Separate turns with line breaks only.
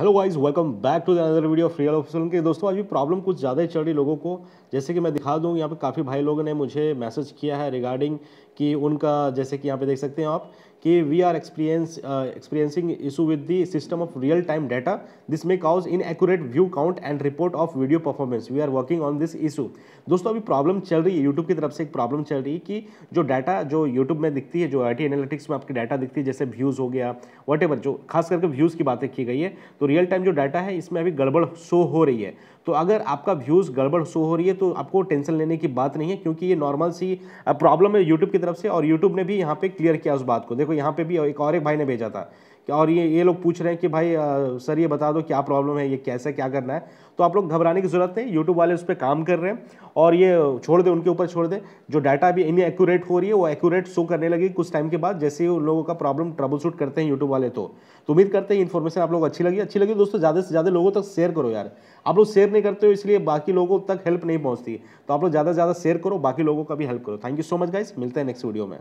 hello guys welcome back to the another video of real official के दोस्तों आज भी प्रॉब्लम कुछ ज़्यादा ही चल रही लोगों को जैसे कि मैं दिखा दूँ यहाँ पे काफ़ी भाई लोगों ने मुझे मैसेज किया है रिगार्डिंग कि उनका जैसे कि यहाँ पे देख सकते हैं आप कि we are experience experiencing issue with with system of real time data this may cause inaccurate view count and report of video performance we are working on this issue दोस्तों अभी प्रॉब्लम चल रही है YouTube की तरफ से एक problem चल रही है कि जो डाटा जो यूट्यूब में दिखती है जो आई एनालिटिक्स में आपकी डाटा दिखती है जैसे व्यूज़ हो गया वट जो खास करके व्यूज़ की बातें की गई है तो रियल टाइम जो डाटा है इसमें अभी गड़बड़ शो हो रही है तो अगर आपका व्यूज़ गड़बड़ शो हो रही है तो आपको टेंशन लेने की बात नहीं है क्योंकि ये नॉर्मल सी प्रॉब्लम uh, है यूट्यूब की तरफ से और यूट्यूब ने भी यहाँ पे क्लियर किया उस बात को देखो देखो यहाँ पे भी एक और एक भाई ने भेजा था और ये ये लोग पूछ रहे हैं कि भाई आ, सर ये बता दो क्या प्रॉब्लम है ये कैसे क्या करना है तो आप लोग घबराने की ज़रूरत नहीं यूट्यूब वाले उस पर काम कर रहे हैं और ये छोड़ दे उनके ऊपर छोड़ दे जो डाटा भी इन्हें एक्यूरेट हो रही है वो एक्यूरेट शो करने लगी कुछ टाइम के बाद जैसे ही उन लोगों का प्रॉब्लम ट्रबल शूट करते हैं यूट्यूब वाले तो, तो उम्मीद करते हैं इन्फॉर्मेशन आप लोग अच्छी लगी अच्छी लगी दोस्तों ज़्यादा से ज़्यादा लोगों तक शेयर करो यार आप लोग शेयर नहीं करते हो इसलिए बाकी लोगों तक हेल्प नहीं पहुँचती तो आप लोग ज़्यादा से ज़्यादा शेयर करो बाकी लोगों का भी हेल्प करो thank you so much guys मिलते हैं नेक्स्ट वीडियो में